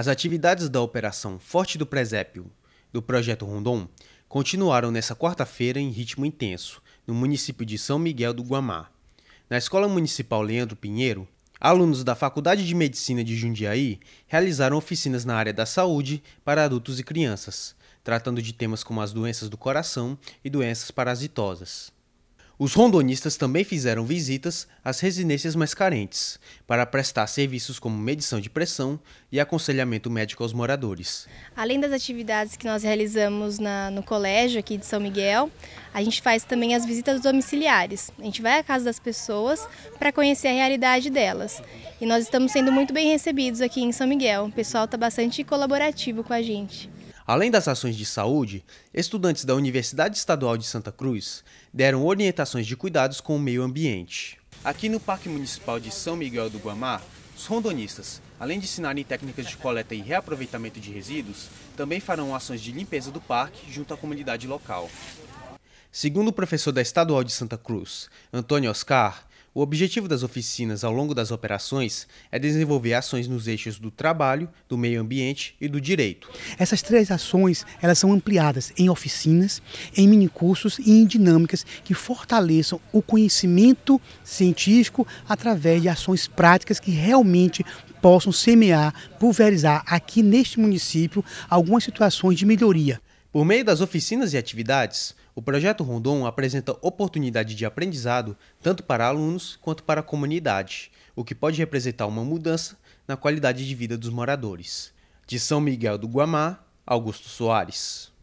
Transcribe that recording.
As atividades da Operação Forte do Presépio do Projeto Rondon continuaram nesta quarta-feira em ritmo intenso, no município de São Miguel do Guamá. Na Escola Municipal Leandro Pinheiro, alunos da Faculdade de Medicina de Jundiaí realizaram oficinas na área da saúde para adultos e crianças, tratando de temas como as doenças do coração e doenças parasitosas. Os rondonistas também fizeram visitas às residências mais carentes, para prestar serviços como medição de pressão e aconselhamento médico aos moradores. Além das atividades que nós realizamos na, no colégio aqui de São Miguel, a gente faz também as visitas domiciliares. A gente vai à casa das pessoas para conhecer a realidade delas. E nós estamos sendo muito bem recebidos aqui em São Miguel. O pessoal está bastante colaborativo com a gente. Além das ações de saúde, estudantes da Universidade Estadual de Santa Cruz deram orientações de cuidados com o meio ambiente. Aqui no Parque Municipal de São Miguel do Guamá, os rondonistas, além de ensinarem técnicas de coleta e reaproveitamento de resíduos, também farão ações de limpeza do parque junto à comunidade local. Segundo o professor da Estadual de Santa Cruz, Antônio Oscar, o objetivo das oficinas ao longo das operações é desenvolver ações nos eixos do trabalho, do meio ambiente e do direito. Essas três ações elas são ampliadas em oficinas, em minicursos e em dinâmicas que fortaleçam o conhecimento científico através de ações práticas que realmente possam semear, pulverizar aqui neste município algumas situações de melhoria. Por meio das oficinas e atividades, o projeto Rondon apresenta oportunidade de aprendizado tanto para alunos quanto para a comunidade, o que pode representar uma mudança na qualidade de vida dos moradores. De São Miguel do Guamá, Augusto Soares.